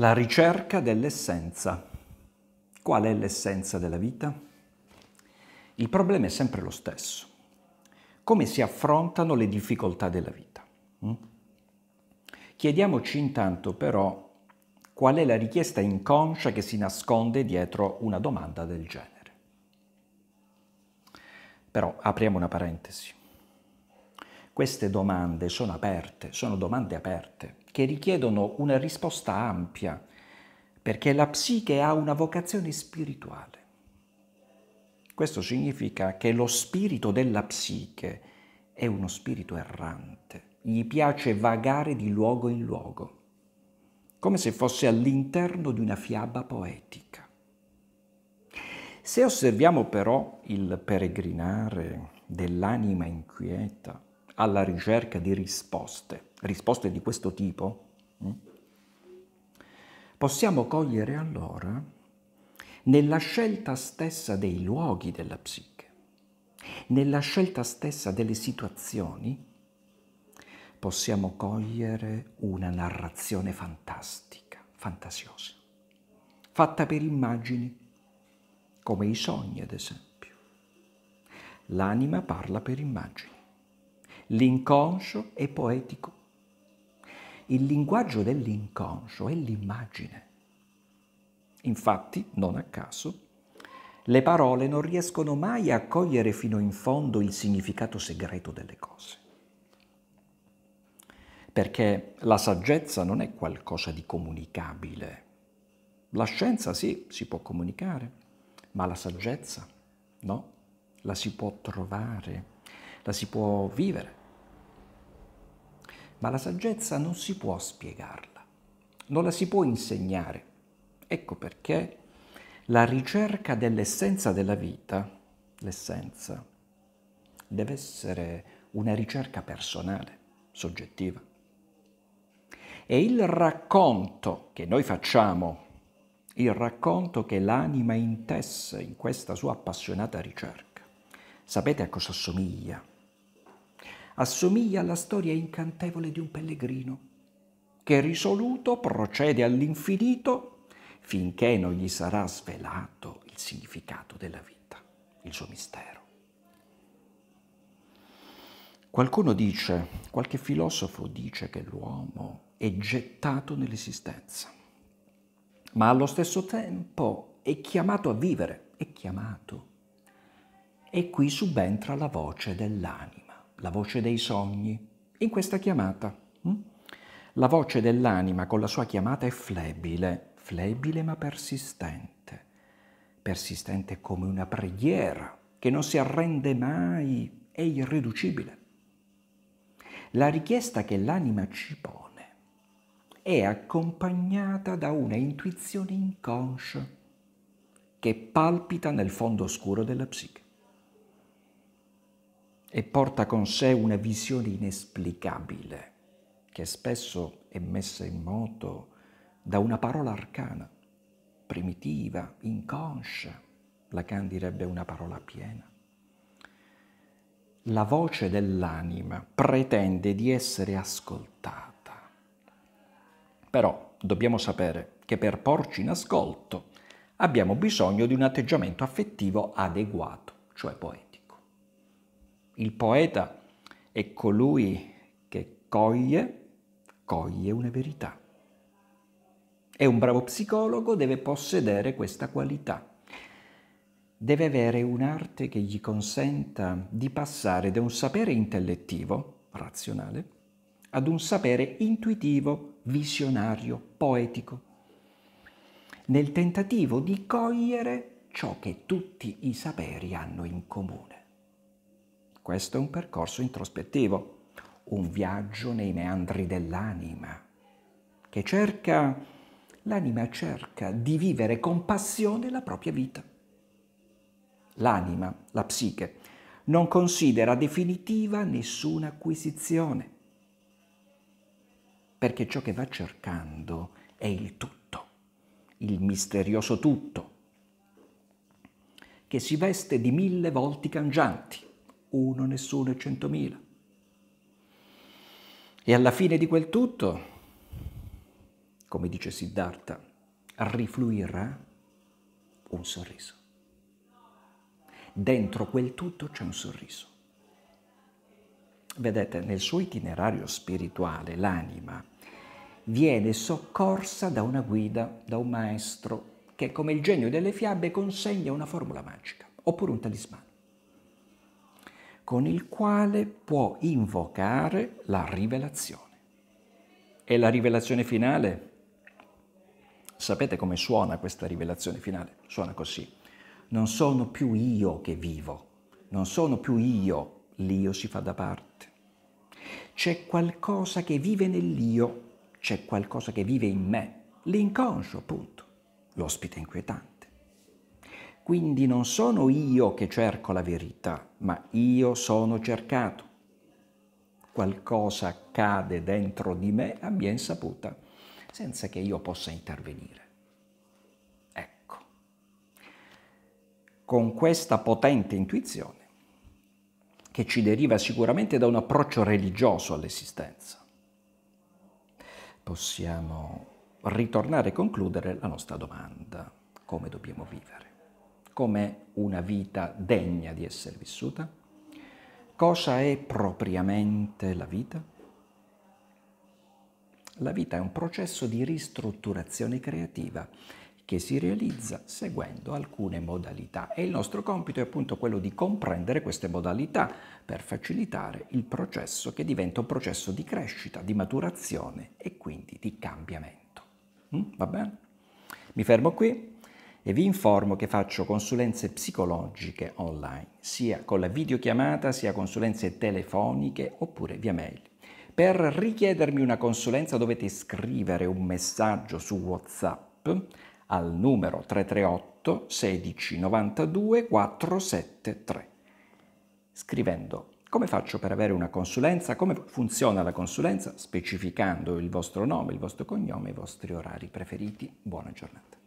La ricerca dell'essenza. Qual è l'essenza della vita? Il problema è sempre lo stesso. Come si affrontano le difficoltà della vita? Mm? Chiediamoci intanto però qual è la richiesta inconscia che si nasconde dietro una domanda del genere. Però apriamo una parentesi. Queste domande sono aperte, sono domande aperte, che richiedono una risposta ampia, perché la psiche ha una vocazione spirituale. Questo significa che lo spirito della psiche è uno spirito errante, gli piace vagare di luogo in luogo, come se fosse all'interno di una fiaba poetica. Se osserviamo però il peregrinare dell'anima inquieta, alla ricerca di risposte, risposte di questo tipo, mm, possiamo cogliere allora nella scelta stessa dei luoghi della psiche, nella scelta stessa delle situazioni, possiamo cogliere una narrazione fantastica, fantasiosa, fatta per immagini, come i sogni ad esempio. L'anima parla per immagini. L'inconscio è poetico. Il linguaggio dell'inconscio è l'immagine. Infatti, non a caso, le parole non riescono mai a cogliere fino in fondo il significato segreto delle cose. Perché la saggezza non è qualcosa di comunicabile. La scienza sì, si può comunicare, ma la saggezza no, la si può trovare, la si può vivere ma la saggezza non si può spiegarla, non la si può insegnare. Ecco perché la ricerca dell'essenza della vita, l'essenza, deve essere una ricerca personale, soggettiva. E il racconto che noi facciamo, il racconto che l'anima intesse in questa sua appassionata ricerca, sapete a cosa assomiglia? assomiglia alla storia incantevole di un pellegrino che risoluto procede all'infinito finché non gli sarà svelato il significato della vita, il suo mistero. Qualcuno dice, qualche filosofo dice che l'uomo è gettato nell'esistenza, ma allo stesso tempo è chiamato a vivere, è chiamato. E qui subentra la voce dell'anima la voce dei sogni, in questa chiamata. Mm? La voce dell'anima con la sua chiamata è flebile, flebile ma persistente, persistente come una preghiera che non si arrende mai, è irriducibile. La richiesta che l'anima ci pone è accompagnata da una intuizione inconscia che palpita nel fondo oscuro della psiche e porta con sé una visione inesplicabile che spesso è messa in moto da una parola arcana, primitiva, inconscia. Lacan direbbe una parola piena. La voce dell'anima pretende di essere ascoltata. Però dobbiamo sapere che per porci in ascolto abbiamo bisogno di un atteggiamento affettivo adeguato, cioè poetico. Il poeta è colui che coglie, coglie una verità. E un bravo psicologo deve possedere questa qualità. Deve avere un'arte che gli consenta di passare da un sapere intellettivo, razionale, ad un sapere intuitivo, visionario, poetico, nel tentativo di cogliere ciò che tutti i saperi hanno in comune. Questo è un percorso introspettivo, un viaggio nei meandri dell'anima, che cerca, l'anima cerca di vivere con passione la propria vita. L'anima, la psiche, non considera definitiva nessuna acquisizione, perché ciò che va cercando è il tutto, il misterioso tutto, che si veste di mille volti cangianti uno, nessuno e centomila. E alla fine di quel tutto, come dice Siddhartha, rifluirà eh, un sorriso. Dentro quel tutto c'è un sorriso. Vedete, nel suo itinerario spirituale l'anima viene soccorsa da una guida, da un maestro, che come il genio delle fiabe consegna una formula magica oppure un talismano con il quale può invocare la rivelazione. E la rivelazione finale? Sapete come suona questa rivelazione finale? Suona così. Non sono più io che vivo, non sono più io, l'io si fa da parte. C'è qualcosa che vive nell'io, c'è qualcosa che vive in me, l'inconscio appunto, l'ospite inquietante. Quindi non sono io che cerco la verità, ma io sono cercato. Qualcosa accade dentro di me a mia insaputa, senza che io possa intervenire. Ecco, con questa potente intuizione, che ci deriva sicuramente da un approccio religioso all'esistenza, possiamo ritornare e concludere la nostra domanda, come dobbiamo vivere com'è una vita degna di essere vissuta? Cosa è propriamente la vita? La vita è un processo di ristrutturazione creativa che si realizza seguendo alcune modalità e il nostro compito è appunto quello di comprendere queste modalità per facilitare il processo che diventa un processo di crescita, di maturazione e quindi di cambiamento. Mm, va bene? Mi fermo qui e vi informo che faccio consulenze psicologiche online, sia con la videochiamata, sia consulenze telefoniche oppure via mail. Per richiedermi una consulenza dovete scrivere un messaggio su WhatsApp al numero 338 16 92 473 scrivendo come faccio per avere una consulenza, come funziona la consulenza, specificando il vostro nome, il vostro cognome, e i vostri orari preferiti. Buona giornata.